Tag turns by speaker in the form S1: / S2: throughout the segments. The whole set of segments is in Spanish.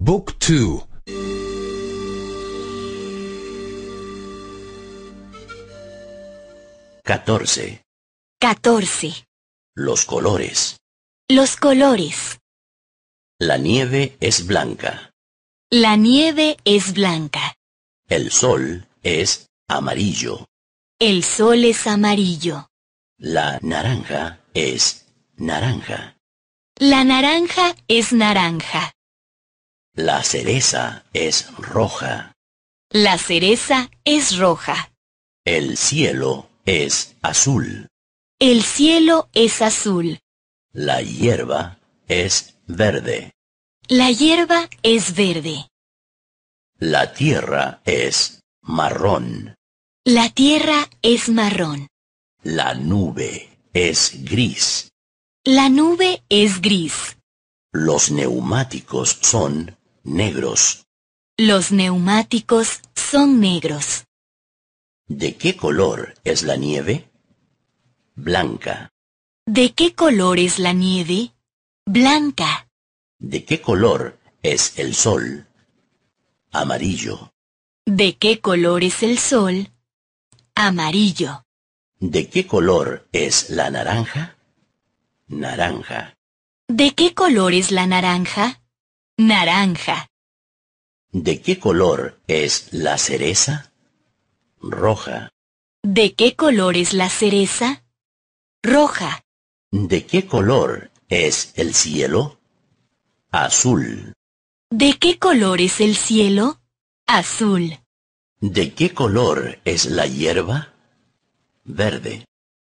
S1: Book 2 14
S2: 14
S1: Los colores
S2: Los colores
S1: La nieve es blanca
S2: La nieve es blanca
S1: El sol es amarillo
S2: El sol es amarillo
S1: La naranja es naranja
S2: La naranja es naranja
S1: la cereza es roja.
S2: La cereza es
S1: roja. El cielo es azul.
S2: El cielo es azul.
S1: La hierba es verde.
S2: La hierba es verde.
S1: La tierra es marrón.
S2: La tierra es marrón.
S1: La nube es gris.
S2: La nube es gris.
S1: Los neumáticos son Negros.
S2: Los neumáticos son negros.
S1: ¿De qué color es la nieve? Blanca.
S2: ¿De qué color es la nieve? Blanca.
S1: ¿De qué color es el sol? Amarillo.
S2: ¿De qué color es el sol? Amarillo.
S1: ¿De qué color es la naranja? Naranja.
S2: ¿De qué color es la naranja? Naranja.
S1: ¿De qué color es la cereza? Roja.
S2: ¿De qué color es la cereza? Roja.
S1: ¿De qué color es el cielo? Azul.
S2: ¿De qué color es el cielo? Azul.
S1: ¿De qué color es la hierba? Verde.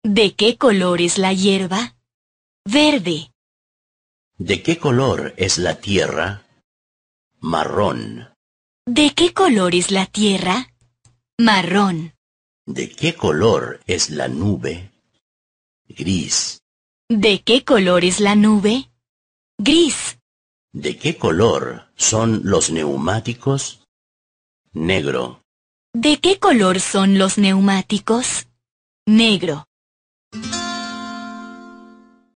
S2: ¿De qué color es la hierba? Verde.
S1: ¿De qué color es la tierra? Marrón.
S2: ¿De qué color es la tierra? Marrón.
S1: ¿De qué color es la nube? Gris.
S2: ¿De qué color es la nube? Gris.
S1: ¿De qué color son los neumáticos? Negro.
S2: ¿De qué color son los neumáticos? Negro.